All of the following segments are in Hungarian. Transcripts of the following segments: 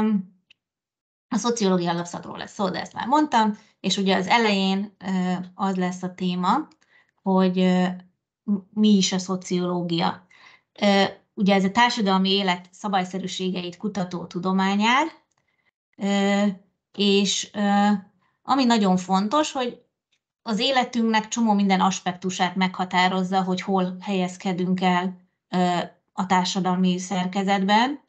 Um, a szociológia alapszakról lesz szó, de ezt már mondtam, és ugye az elején uh, az lesz a téma, hogy uh, mi is a szociológia. Uh, ugye ez a társadalmi élet szabályszerűségeit kutató tudományár, és ami nagyon fontos, hogy az életünknek csomó minden aspektusát meghatározza, hogy hol helyezkedünk el a társadalmi szerkezetben,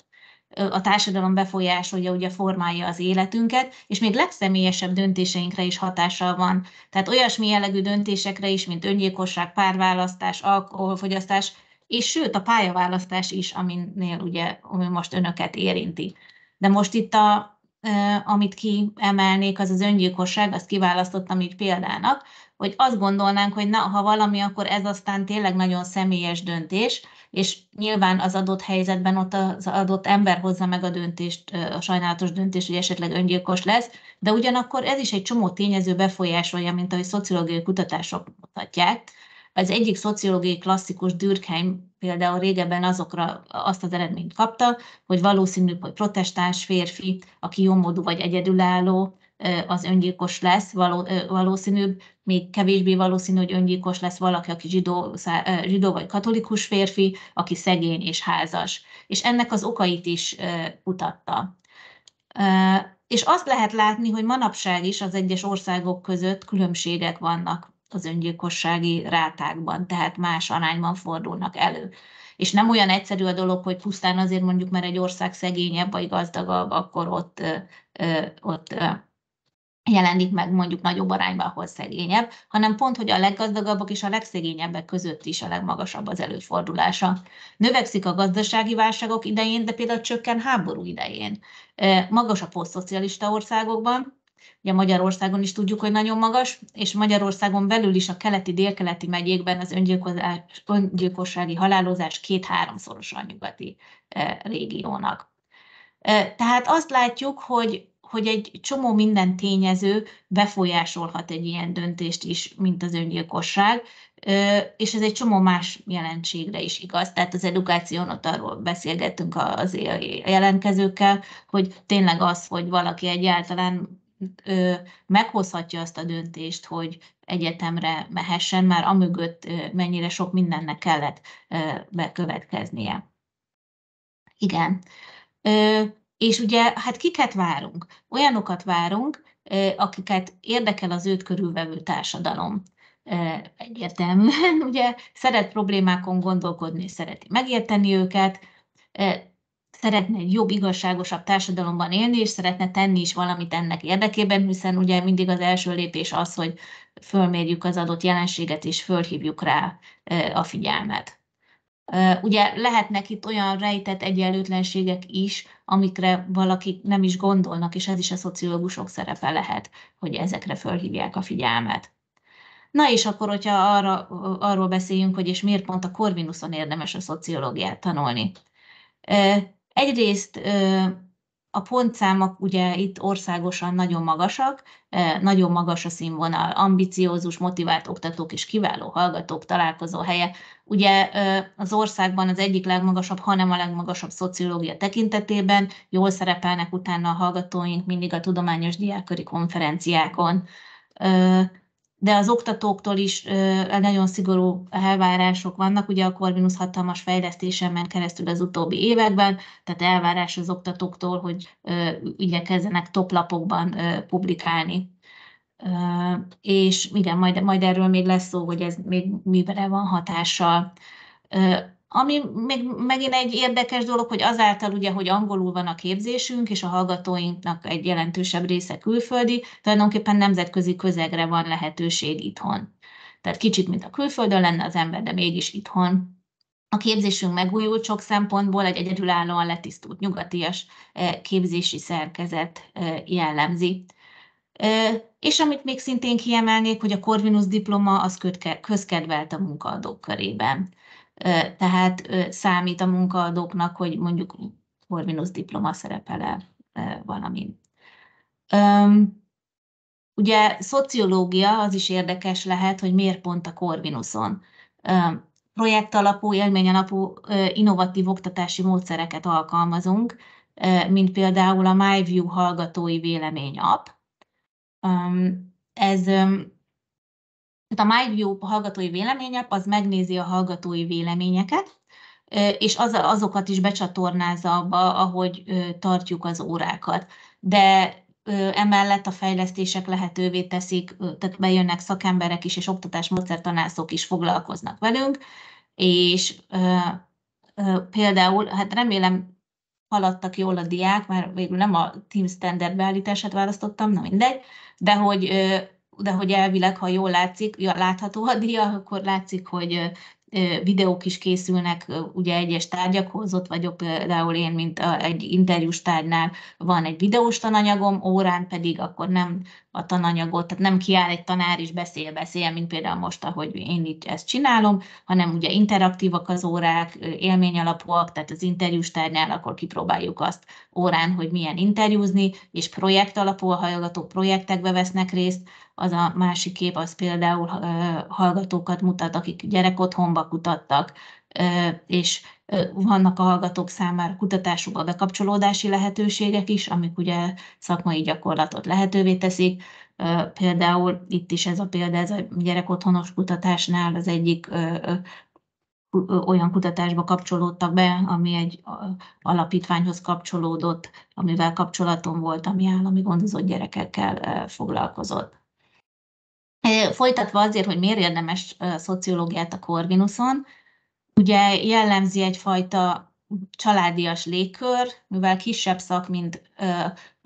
a társadalom befolyásolja, ugye formálja az életünket, és még legszemélyesebb döntéseinkre is hatással van. Tehát olyasmi jellegű döntésekre is, mint öngyilkosság, párválasztás, alkoholfogyasztás, és sőt a pályaválasztás is, aminél ugye ami most önöket érinti. De most itt a, amit kiemelnék, az az öngyilkosság, azt kiválasztottam így példának, hogy azt gondolnánk, hogy na, ha valami, akkor ez aztán tényleg nagyon személyes döntés, és nyilván az adott helyzetben ott az adott ember hozza meg a döntést, a sajnálatos döntést, hogy esetleg öngyilkos lesz, de ugyanakkor ez is egy csomó tényező befolyásolja, mint ahogy szociológiai kutatások mutatják, az egyik szociológiai klasszikus Dürkheim például régebben azokra azt az eredményt kapta, hogy valószínű, hogy protestáns férfi, aki jómódú vagy egyedülálló, az öngyilkos lesz való, valószínűbb, még kevésbé valószínű, hogy öngyilkos lesz valaki, aki zsidó, zsidó vagy katolikus férfi, aki szegény és házas. És ennek az okait is kutatta. És azt lehet látni, hogy manapság is az egyes országok között különbségek vannak az öngyilkossági rátákban, tehát más arányban fordulnak elő. És nem olyan egyszerű a dolog, hogy pusztán azért mondjuk, mert egy ország szegényebb vagy gazdagabb, akkor ott, ott jelenik meg mondjuk nagyobb arányban, ahol szegényebb, hanem pont, hogy a leggazdagabbak és a legszegényebbek között is a legmagasabb az előfordulása. Növekszik a gazdasági válságok idején, de például csökken háború idején. Magas a posztszocialista országokban, Ugye Magyarországon is tudjuk, hogy nagyon magas, és Magyarországon belül is a keleti-délkeleti megyékben az öngyilkossági halálozás két-háromszorosan a nyugati eh, régiónak. Eh, tehát azt látjuk, hogy hogy egy csomó minden tényező befolyásolhat egy ilyen döntést is, mint az öngyilkosság, eh, és ez egy csomó más jelenségre is igaz. Tehát az edukáción ott arról beszélgettünk az jelentkezőkkel, hogy tényleg az, hogy valaki egyáltalán meghozhatja azt a döntést, hogy egyetemre mehessen, már amögött mennyire sok mindennek kellett bekövetkeznie. Igen. És ugye, hát kiket várunk? Olyanokat várunk, akiket érdekel az őt körülvevő társadalom egyértelműen, ugye szeret problémákon gondolkodni, szereti megérteni őket, szeretne egy jobb, igazságosabb társadalomban élni, és szeretne tenni is valamit ennek érdekében, hiszen ugye mindig az első lépés az, hogy fölmérjük az adott jelenséget, és fölhívjuk rá a figyelmet. Ugye lehetnek itt olyan rejtett egyenlőtlenségek is, amikre valaki nem is gondolnak, és ez is a szociológusok szerepe lehet, hogy ezekre fölhívják a figyelmet. Na és akkor, hogyha arra, arról beszéljünk, hogy és miért pont a Corvinuson érdemes a szociológiát tanulni. Egyrészt a pontszámok ugye itt országosan nagyon magasak, nagyon magas a színvonal, ambiciózus, motivált oktatók és kiváló hallgatók találkozó helye. Ugye az országban az egyik legmagasabb, hanem a legmagasabb szociológia tekintetében, jól szerepelnek utána a hallgatóink mindig a tudományos diákköri konferenciákon de az oktatóktól is nagyon szigorú elvárások vannak, ugye a Corvinus hatalmas fejlesztésen ment keresztül az utóbbi években, tehát elvárás az oktatóktól, hogy igyekezzenek toplapokban publikálni. És igen, majd, majd erről még lesz szó, hogy ez még mire van hatással. Ami még megint egy érdekes dolog, hogy azáltal ugye, hogy angolul van a képzésünk, és a hallgatóinknak egy jelentősebb része külföldi, tulajdonképpen nemzetközi közegre van lehetőség itthon. Tehát kicsit, mint a külföldön lenne az ember, de mégis itthon. A képzésünk megújult sok szempontból, egy egyedülállóan letisztult nyugatias eh, képzési szerkezet eh, jellemzi. Eh, és amit még szintén kiemelnék, hogy a Corvinus diploma az közkedvelt a munkaadók körében tehát számít a munkaadóknak, hogy mondjuk Corvinus diploma szerepele valamin. Ugye szociológia az is érdekes lehet, hogy miért pont a Corvinuson. Projekt alapú, élmény alapú innovatív oktatási módszereket alkalmazunk, mint például a MyView hallgatói vélemény app. Ez tehát a MyView hallgatói vélemények, az megnézi a hallgatói véleményeket, és az, azokat is becsatornázza abba, ahogy tartjuk az órákat. De emellett a fejlesztések lehetővé teszik, tehát bejönnek szakemberek is, és oktatásmódszertanászok is foglalkoznak velünk, és például, hát remélem haladtak jól a diák, mert végül nem a Team Standard beállítását választottam, na mindegy, de hogy de hogy elvileg, ha jól látszik, látható a dia, akkor látszik, hogy videók is készülnek ugye egyes tárgyakhoz, ott vagyok például én, mint egy interjús tárgynál van egy videós tananyagom, órán pedig akkor nem a tananyagot, tehát nem kiáll egy tanár és beszél, beszél, mint például most, ahogy én itt ezt csinálom, hanem ugye interaktívak az órák, élményalapúak, tehát az interjús tárgynál akkor kipróbáljuk azt órán, hogy milyen interjúzni, és projekt alapú a hallgatók projektekbe vesznek részt, az a másik kép az például hallgatókat mutat, akik gyerekotthonba kutattak, és vannak a hallgatók számára kutatásukba bekapcsolódási lehetőségek is, amik ugye szakmai gyakorlatot lehetővé teszik. Például itt is ez a példa, ez a gyerekotthonos kutatásnál az egyik olyan kutatásba kapcsolódtak be, ami egy alapítványhoz kapcsolódott, amivel kapcsolatom volt, ami állami gondozott gyerekekkel foglalkozott. Folytatva azért, hogy miért érdemes szociológiát a Corvinuson, Ugye jellemzi egyfajta családias légkör, mivel kisebb szak, mint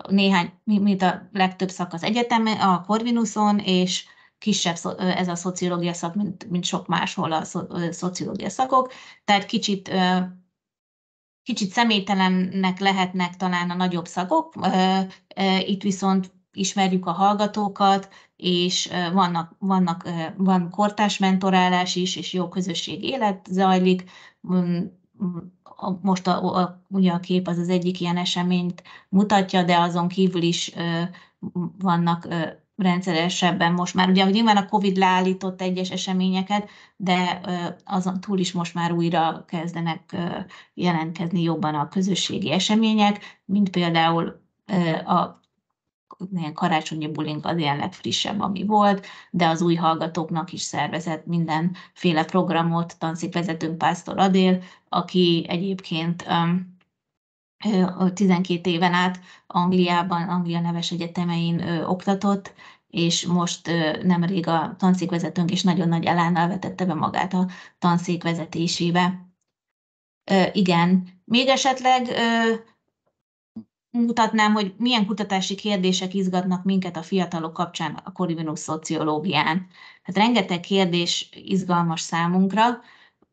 néhány, mint a legtöbb szak az egyetemen, a Corvinuson, és kisebb ez a szociológia szak, mint, mint sok máshol a szociológia szakok, tehát kicsit kicsit személytelennek lehetnek talán a nagyobb ö, itt viszont ismerjük a hallgatókat, és vannak, vannak, van kortás mentorálás is, és jó közösség élet zajlik. Mm, mm, most a, a, ugye a kép az az egyik ilyen eseményt mutatja, de azon kívül is vannak rendszeresebben most már. Ugye nyilván a Covid leállított egyes eseményeket, de azon túl is most már újra kezdenek jelentkezni jobban a közösségi események, mint például a ilyen karácsonyi bulink az ilyen legfrissebb, ami volt, de az új hallgatóknak is szervezett mindenféle programot tanszékvezetőnk Pásztor Adél, aki egyébként 12 éven át Angliában, Anglia neves egyetemein oktatott, és most nemrég a tanszékvezetőnk is nagyon nagy elánnal vetette be magát a tanszékvezetésébe. vezetésébe. Igen, még esetleg mutatnám, hogy milyen kutatási kérdések izgatnak minket a fiatalok kapcsán a korinus szociológián. Hát rengeteg kérdés izgalmas számunkra,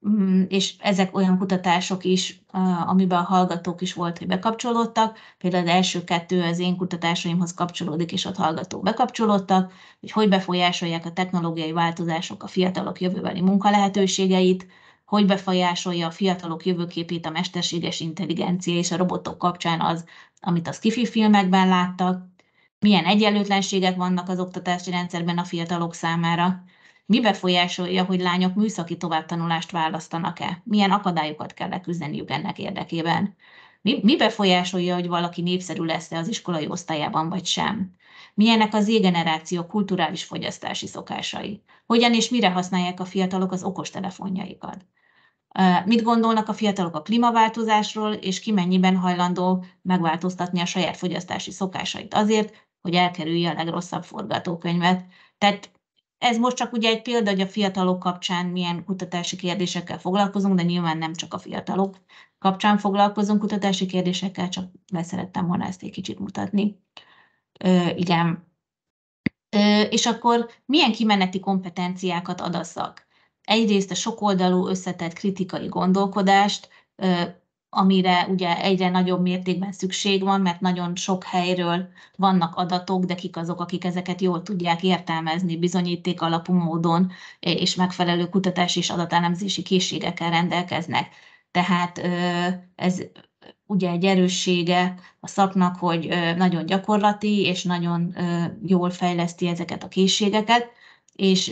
mm, és ezek olyan kutatások is, amiben a hallgatók is volt, hogy bekapcsolódtak. Például az első kettő az én kutatásaimhoz kapcsolódik, és ott hallgatók bekapcsolódtak, hogy hogy befolyásolják a technológiai változások a fiatalok jövőbeli munkalehetőségeit, hogy befolyásolja a fiatalok jövőképét a mesterséges intelligencia és a robotok kapcsán az, amit a skifi filmekben láttak, milyen egyenlőtlenségek vannak az oktatási rendszerben a fiatalok számára, mi befolyásolja, hogy lányok műszaki továbbtanulást választanak-e, milyen akadályokat kell leküzdeniük ennek érdekében, mi, mi befolyásolja, hogy valaki népszerű lesz-e az iskolai osztályában vagy sem milyenek az égeneráció kulturális fogyasztási szokásai, hogyan és mire használják a fiatalok az okostelefonjaikat, mit gondolnak a fiatalok a klímaváltozásról, és ki mennyiben hajlandó megváltoztatni a saját fogyasztási szokásait azért, hogy elkerülje a legrosszabb forgatókönyvet. Tehát ez most csak ugye egy példa, hogy a fiatalok kapcsán milyen kutatási kérdésekkel foglalkozunk, de nyilván nem csak a fiatalok kapcsán foglalkozunk kutatási kérdésekkel, csak beszerettem volna ezt egy kicsit mutatni igen. És akkor milyen kimeneti kompetenciákat szak? Egyrészt a sokoldalú összetett kritikai gondolkodást, amire ugye egyre nagyobb mértékben szükség van, mert nagyon sok helyről vannak adatok, de kik azok, akik ezeket jól tudják értelmezni bizonyíték alapú módon, és megfelelő kutatási és adatelemzési készségekkel rendelkeznek. Tehát ez ugye egy erőssége a szaknak, hogy nagyon gyakorlati és nagyon jól fejleszti ezeket a készségeket, és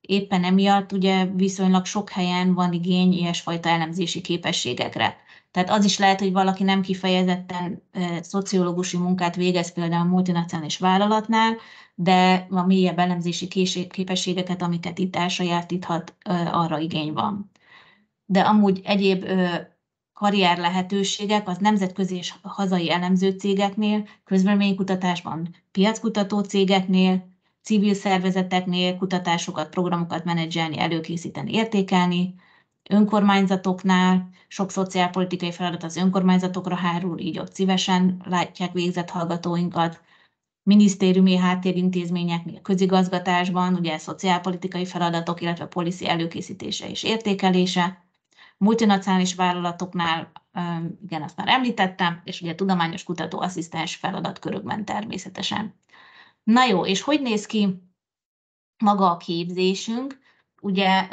éppen emiatt ugye viszonylag sok helyen van igény ilyesfajta elemzési képességekre. Tehát az is lehet, hogy valaki nem kifejezetten szociológusi munkát végez például a multinacionális vállalatnál, de a mélyebb elemzési képességeket, amiket itt elsajátíthat, arra igény van. De amúgy egyéb karrier lehetőségek az nemzetközi és hazai elemző cégeknél, közvéleménykutatásban piackutató cégeknél, civil szervezeteknél kutatásokat, programokat menedzselni, előkészíteni, értékelni, önkormányzatoknál, sok szociálpolitikai feladat az önkormányzatokra hárul, így ott szívesen látják végzett hallgatóinkat, minisztériumi háttérintézményeknél, közigazgatásban, ugye szociálpolitikai feladatok, illetve policy előkészítése és értékelése, multinacionális vállalatoknál, igen, azt már említettem, és ugye tudományos kutatóasszisztens feladatkörökben természetesen. Na jó, és hogy néz ki maga a képzésünk? Ugye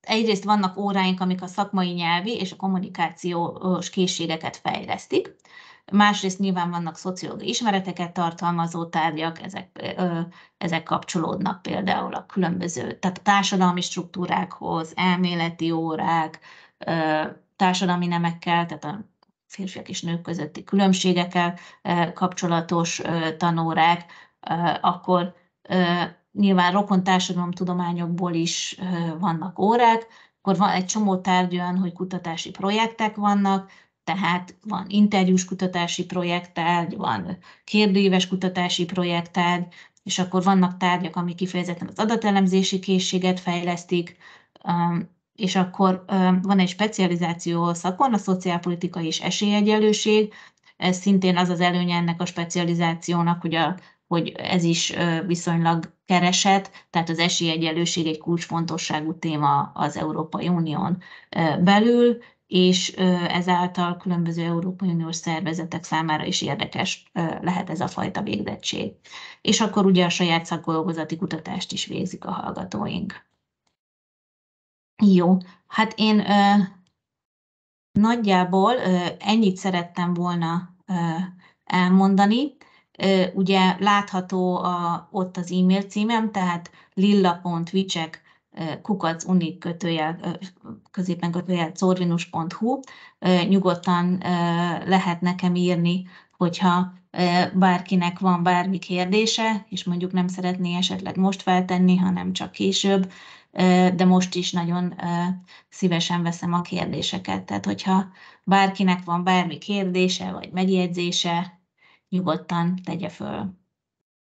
egyrészt vannak óráink, amik a szakmai nyelvi és a kommunikációs készségeket fejlesztik, Másrészt nyilván vannak szociológiai ismereteket tartalmazó tárgyak, ezek, ezek kapcsolódnak például a különböző, tehát a társadalmi struktúrákhoz, elméleti órák, társadalmi nemekkel, tehát a férfiak és nők közötti különbségekkel kapcsolatos tanórák, akkor nyilván rokon tudományokból is vannak órák, akkor van egy csomó tárgy olyan, hogy kutatási projektek vannak, tehát van interjús kutatási projekttárgy, van kérdőíves kutatási projekttárgy, és akkor vannak tárgyak, ami kifejezetten az adatelemzési készséget fejlesztik, és akkor van egy specializáció szakon, a szociálpolitika és esélyegyelőség, ez szintén az az előnye ennek a specializációnak, hogy, a, hogy ez is viszonylag keresett, tehát az esélyegyelőség egy kulcsfontosságú téma az Európai Unión belül, és ezáltal különböző Európai Uniós szervezetek számára is érdekes lehet ez a fajta végzettség. És akkor ugye a saját szakdolgozati kutatást is végzik a hallgatóink. Jó, hát én nagyjából ennyit szerettem volna elmondani. ugye látható a, ott az e-mail címem, tehát lilla.vicek kukac unik kötőjel középen kötőjel corvinus.hu, nyugodtan lehet nekem írni, hogyha bárkinek van bármi kérdése, és mondjuk nem szeretné esetleg most feltenni, hanem csak később, de most is nagyon szívesen veszem a kérdéseket. Tehát, hogyha bárkinek van bármi kérdése vagy megjegyzése, nyugodtan tegye föl.